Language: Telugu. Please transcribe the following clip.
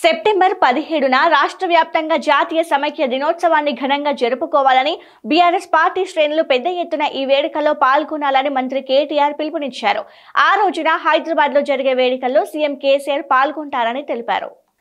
సెప్టెంబర్ పదిహేడున రాష్ట్ర వ్యాప్తంగా జాతీయ సమైక్య దినోత్సవాన్ని ఘనంగా జరుపుకోవాలని బీఆర్ఎస్ పార్టీ శ్రేణులు పెద్ద ఎత్తున ఈ వేడుకలో పాల్గొనాలని మంత్రి కేటీఆర్ పిలుపునిచ్చారు ఆ రోజున హైదరాబాద్ లో జరిగే వేడుకల్లో సీఎం కేసీఆర్ పాల్గొంటారని తెలిపారు